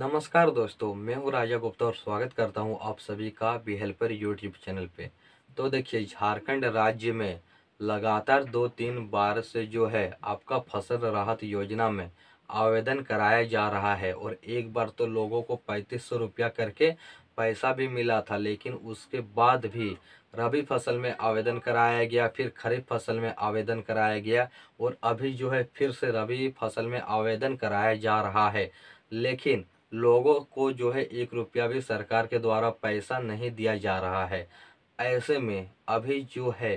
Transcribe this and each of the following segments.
नमस्कार दोस्तों मैं हूं राजा गुप्ता और स्वागत करता हूं आप सभी का बी हेल्पर यूट्यूब चैनल पे तो देखिए झारखंड राज्य में लगातार दो तीन बार से जो है आपका फसल राहत योजना में आवेदन कराया जा रहा है और एक बार तो लोगों को पैंतीस सौ रुपया करके पैसा भी मिला था लेकिन उसके बाद भी रबी फसल में आवेदन कराया गया फिर खरीफ फसल में आवेदन कराया गया और अभी जो है फिर से रबी फसल में आवेदन कराया जा रहा है लेकिन लोगों को जो है एक रुपया भी सरकार के द्वारा पैसा नहीं दिया जा रहा है ऐसे में अभी जो है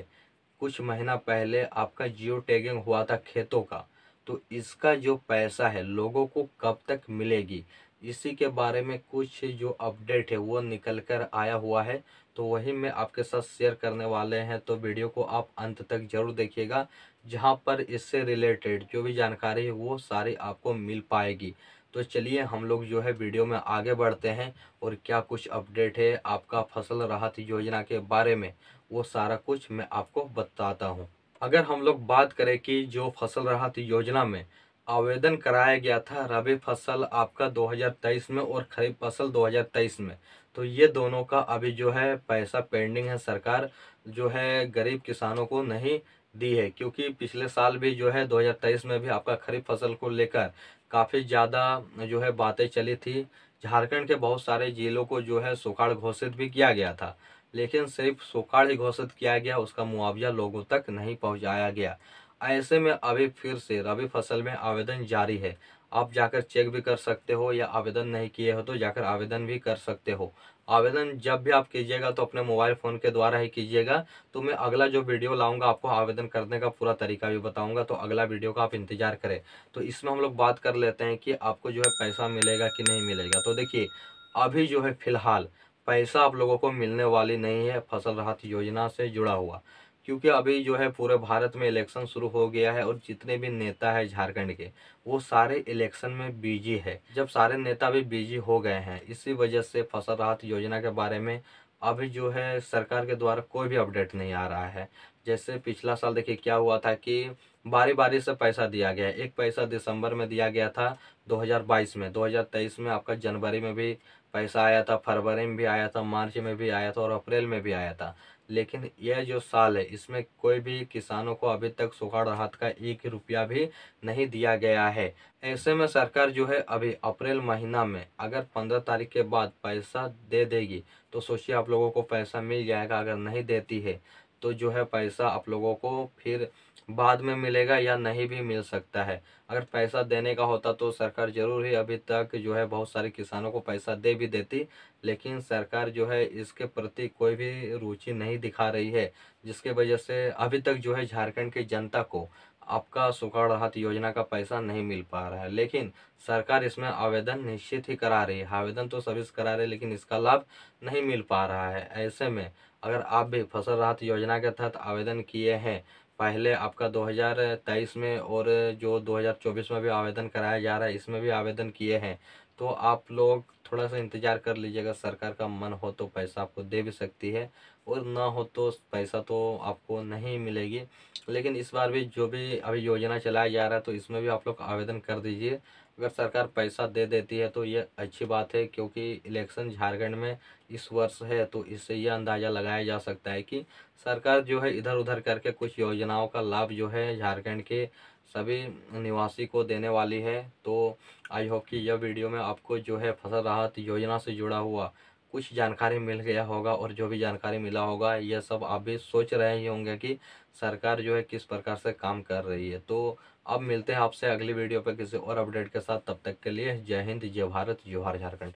कुछ महीना पहले आपका जियो टैगिंग हुआ था खेतों का तो इसका जो पैसा है लोगों को कब तक मिलेगी इसी के बारे में कुछ जो अपडेट है वो निकल कर आया हुआ है तो वही मैं आपके साथ शेयर करने वाले हैं तो वीडियो को आप अंत तक जरूर देखिएगा जहाँ पर इससे रिलेटेड जो भी जानकारी है वो सारी आपको मिल पाएगी तो चलिए हम लोग जो है वीडियो में आगे बढ़ते हैं और क्या कुछ अपडेट है आपका फसल राहत योजना के बारे में वो सारा कुछ मैं आपको बताता हूँ अगर हम लोग बात करें कि जो फसल राहत योजना में आवेदन कराया गया था रबी फसल आपका 2023 में और खरीफ फसल 2023 में तो ये दोनों का अभी जो है पैसा पेंडिंग है सरकार जो है गरीब किसानों को नहीं दी है क्योंकि पिछले साल भी जो है 2023 में भी आपका खरीफ फसल को लेकर काफ़ी ज़्यादा जो है बातें चली थी झारखंड के बहुत सारे जिलों को जो है सुखाड़ घोषित भी किया गया था लेकिन सिर्फ सुखाड़ ही घोषित किया गया उसका मुआवजा लोगों तक नहीं पहुंचाया गया ऐसे में अभी फिर से रबी फसल में आवेदन जारी है आप जाकर चेक भी कर सकते हो या आवेदन नहीं किए हो तो जाकर आवेदन भी कर सकते हो आवेदन जब भी आप कीजिएगा तो अपने मोबाइल फ़ोन के द्वारा ही कीजिएगा तो मैं अगला जो वीडियो लाऊंगा आपको आवेदन करने का पूरा तरीका भी बताऊंगा तो अगला वीडियो का आप इंतज़ार करें तो इसमें हम लोग बात कर लेते हैं कि आपको जो है पैसा मिलेगा कि नहीं मिलेगा तो देखिए अभी जो है फ़िलहाल पैसा आप लोगों को मिलने वाली नहीं है फसल राहत योजना से जुड़ा हुआ क्योंकि अभी जो है पूरे भारत में इलेक्शन शुरू हो गया है और जितने भी नेता है झारखंड के वो सारे इलेक्शन में बिजी है जब सारे नेता भी बिजी हो गए हैं इसी वजह से फसल राहत योजना के बारे में अभी जो है सरकार के द्वारा कोई भी अपडेट नहीं आ रहा है जैसे पिछला साल देखिए क्या हुआ था कि बारी बारी से पैसा दिया गया एक पैसा दिसंबर में दिया गया था 2022 में 2023 में आपका जनवरी में भी पैसा आया था फरवरी में भी आया था मार्च में भी आया था और अप्रैल में भी आया था लेकिन यह जो साल है इसमें कोई भी किसानों को अभी तक सुखाड़ राहत का एक रुपया भी नहीं दिया गया है ऐसे में सरकार जो है अभी अप्रैल महीना में अगर पंद्रह तारीख के बाद पैसा दे देगी तो सोचिए आप लोगों को पैसा मिल जाएगा अगर नहीं देती है तो जो है पैसा आप लोगों को फिर बाद में मिलेगा या नहीं भी मिल सकता है अगर पैसा देने का होता तो सरकार ज़रूर ही अभी तक जो है बहुत सारे किसानों को पैसा दे भी देती लेकिन सरकार जो है इसके प्रति कोई भी रुचि नहीं दिखा रही है जिसके वजह से अभी तक जो है झारखंड की जनता को आपका सुखाड़ राहत योजना का पैसा नहीं मिल पा रहा है लेकिन सरकार इसमें आवेदन निश्चित ही करा रही है आवेदन तो सभी करा रही है लेकिन इसका लाभ नहीं मिल पा रहा है ऐसे में अगर आप भी फसल राहत योजना के तहत आवेदन किए हैं पहले आपका 2023 में और जो 2024 में भी आवेदन कराया जा रहा है इसमें भी आवेदन किए हैं तो आप लोग थोड़ा सा इंतज़ार कर लीजिएगा सरकार का मन हो तो पैसा आपको दे भी सकती है और ना हो तो पैसा तो आपको नहीं मिलेगी लेकिन इस बार भी जो भी अभी योजना चलाया जा रहा है तो इसमें भी आप लोग आवेदन कर दीजिए अगर सरकार पैसा दे देती है तो ये अच्छी बात है क्योंकि इलेक्शन झारखंड में इस वर्ष है तो इससे यह अंदाज़ा लगाया जा सकता है कि सरकार जो है इधर उधर करके कुछ योजनाओं का लाभ जो है झारखंड के सभी निवासी को देने वाली है तो आई होप कि यह वीडियो में आपको जो है फसल राहत योजना से जुड़ा हुआ कुछ जानकारी मिल गया होगा और जो भी जानकारी मिला होगा यह सब आप भी सोच रहे ही होंगे कि सरकार जो है किस प्रकार से काम कर रही है तो अब मिलते हैं आपसे अगली वीडियो पर किसी और अपडेट के साथ तब तक के लिए जय हिंद जय भारत जय हर झारखंड